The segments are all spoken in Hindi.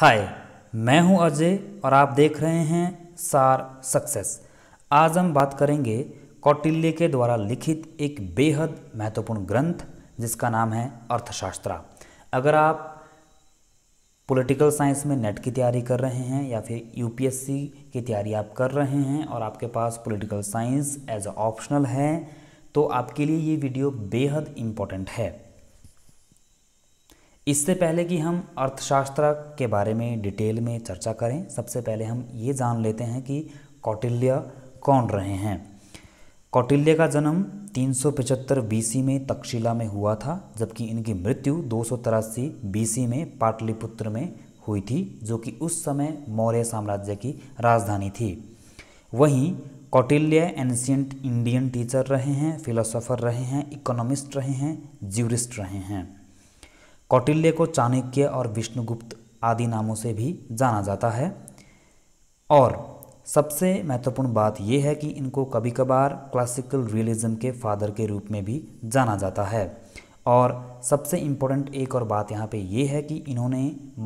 हाय मैं हूं अजय और आप देख रहे हैं सार सक्सेस आज हम बात करेंगे कौटिल्य के द्वारा लिखित एक बेहद महत्वपूर्ण ग्रंथ जिसका नाम है अर्थशास्त्र अगर आप पॉलिटिकल साइंस में नेट की तैयारी कर रहे हैं या फिर यूपीएससी की तैयारी आप कर रहे हैं और आपके पास पॉलिटिकल साइंस एज ऑप्शनल है तो आपके लिए ये वीडियो बेहद इम्पॉर्टेंट है इससे पहले कि हम अर्थशास्त्र के बारे में डिटेल में चर्चा करें सबसे पहले हम ये जान लेते हैं कि कौटिल्य कौन रहे हैं कौटिल्य का जन्म 375 बीसी में तक्षशिला में हुआ था जबकि इनकी मृत्यु दो सौ में पाटलिपुत्र में हुई थी जो कि उस समय मौर्य साम्राज्य की राजधानी थी वहीं कौटिल्य एंशियंट इंडियन टीचर रहे हैं फिलोसोफर रहे हैं इकोनॉमिस्ट रहे हैं ज्यूरिस्ट रहे हैं कौटिल्य को चाणक्य और विष्णुगुप्त आदि नामों से भी जाना जाता है और सबसे महत्वपूर्ण बात यह है कि इनको कभी कभार क्लासिकल रियलिज्म के फादर के रूप में भी जाना जाता है और सबसे इम्पोर्टेंट एक और बात यहाँ पे ये है कि इन्होंने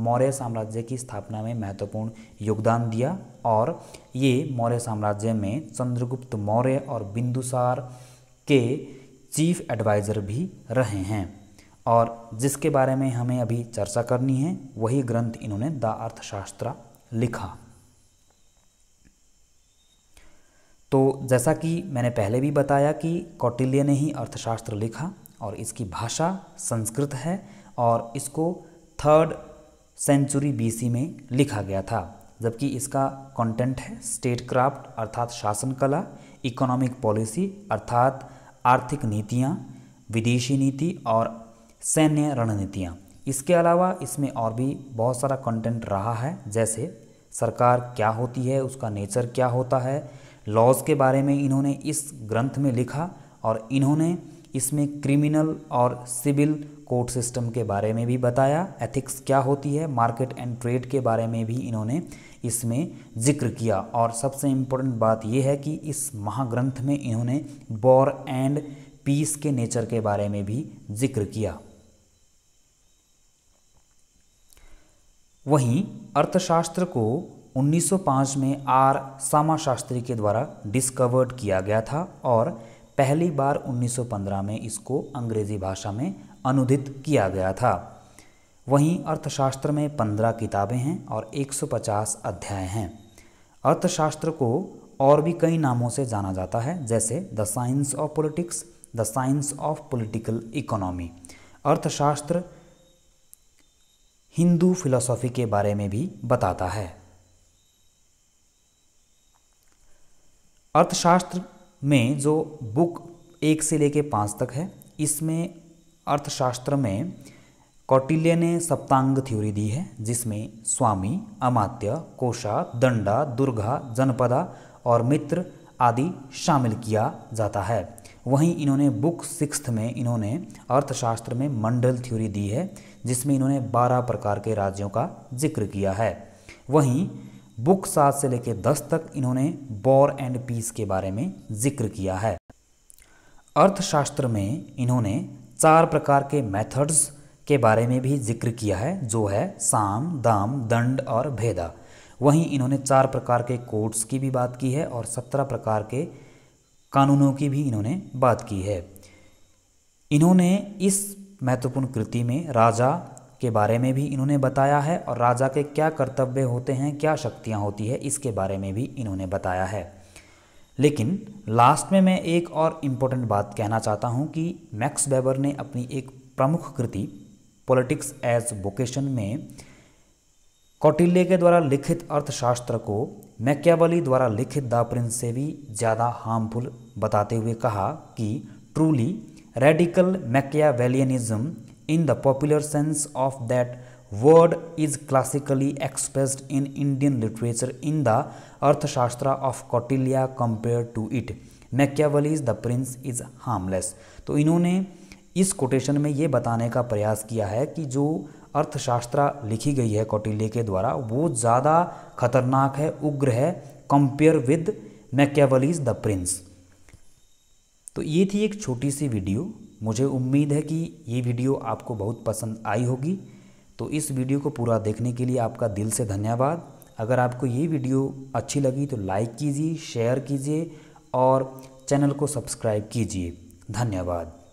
मौर्य साम्राज्य की स्थापना में महत्वपूर्ण योगदान दिया और ये मौर्य साम्राज्य में चंद्रगुप्त मौर्य और बिंदुसार के चीफ एडवाइज़र भी रहे हैं और जिसके बारे में हमें अभी चर्चा करनी है वही ग्रंथ इन्होंने द अर्थशास्त्र लिखा तो जैसा कि मैंने पहले भी बताया कि कौटिल्य ने ही अर्थशास्त्र लिखा और इसकी भाषा संस्कृत है और इसको थर्ड सेंचुरी बीसी में लिखा गया था जबकि इसका कंटेंट है स्टेट क्राफ्ट अर्थात शासन कला इकोनॉमिक पॉलिसी अर्थात आर्थिक नीतियाँ विदेशी नीति और सैन्य रणनीतियाँ इसके अलावा इसमें और भी बहुत सारा कंटेंट रहा है जैसे सरकार क्या होती है उसका नेचर क्या होता है लॉज के बारे में इन्होंने इस ग्रंथ में लिखा और इन्होंने इसमें क्रिमिनल और सिविल कोर्ट सिस्टम के बारे में भी बताया एथिक्स क्या होती है मार्केट एंड ट्रेड के बारे में भी इन्होंने इसमें जिक्र किया और सबसे इम्पोर्टेंट बात यह है कि इस महाग्रंथ में इन्होंने वॉर एंड पीस के नेचर के बारे में भी जिक्र किया वहीं अर्थशास्त्र को 1905 में आर सामा शास्त्री के द्वारा डिस्कवर्ड किया गया था और पहली बार 1915 में इसको अंग्रेजी भाषा में अनुदित किया गया था वहीं अर्थशास्त्र में पंद्रह किताबें हैं और 150 अध्याय हैं अर्थशास्त्र को और भी कई नामों से जाना जाता है जैसे the science of politics the science of political economy अर्थशास्त्र हिंदू फिलॉसफी के बारे में भी बताता है अर्थशास्त्र में जो बुक एक से लेके पाँच तक है इसमें अर्थशास्त्र में कौटिल्य ने सप्तांग थ्योरी दी है जिसमें स्वामी अमात्य कोशा दंडा दुर्गा जनपदा और मित्र आदि शामिल किया जाता है वहीं इन्होंने बुक सिक्स्थ में इन्होंने अर्थशास्त्र में मंडल थ्योरी दी है जिसमें इन्होंने बारह प्रकार के राज्यों का जिक्र किया है वहीं बुक सात से लेकर दस तक इन्होंने वॉर एंड पीस के बारे में जिक्र किया है अर्थशास्त्र में इन्होंने चार प्रकार के मेथड्स के बारे में भी जिक्र किया है जो है साम दाम दंड और भेदा वहीं इन्होंने चार प्रकार के कोर्ट्स की भी बात की है और सत्रह प्रकार के कानूनों की भी इन्होंने बात की है इन्होंने इस महत्वपूर्ण कृति में राजा के बारे में भी इन्होंने बताया है और राजा के क्या कर्तव्य होते हैं क्या शक्तियाँ होती है इसके बारे में भी इन्होंने बताया है लेकिन लास्ट में मैं एक और इम्पोर्टेंट बात कहना चाहता हूँ कि मैक्स वेबर ने अपनी एक प्रमुख कृति पॉलिटिक्स एज वोकेशन में कौटिल्य के द्वारा लिखित अर्थशास्त्र को मैक्यावली द्वारा लिखित द प्रिंस से भी ज़्यादा हार्मफुल बताते हुए कहा कि truly Radical Machiavellianism, in the popular sense of that word, is classically expressed in Indian literature in the Arthashastra of Kautilya compared to it. Machiavelli's the Prince is harmless तो इन्होंने इस कोटेशन में ये बताने का प्रयास किया है कि जो अर्थशास्त्र लिखी गई है कौटिल्य के द्वारा वो ज़्यादा खतरनाक है उग्र है compare with Machiavelli's the Prince तो ये थी एक छोटी सी वीडियो मुझे उम्मीद है कि ये वीडियो आपको बहुत पसंद आई होगी तो इस वीडियो को पूरा देखने के लिए आपका दिल से धन्यवाद अगर आपको ये वीडियो अच्छी लगी तो लाइक कीजिए शेयर कीजिए और चैनल को सब्सक्राइब कीजिए धन्यवाद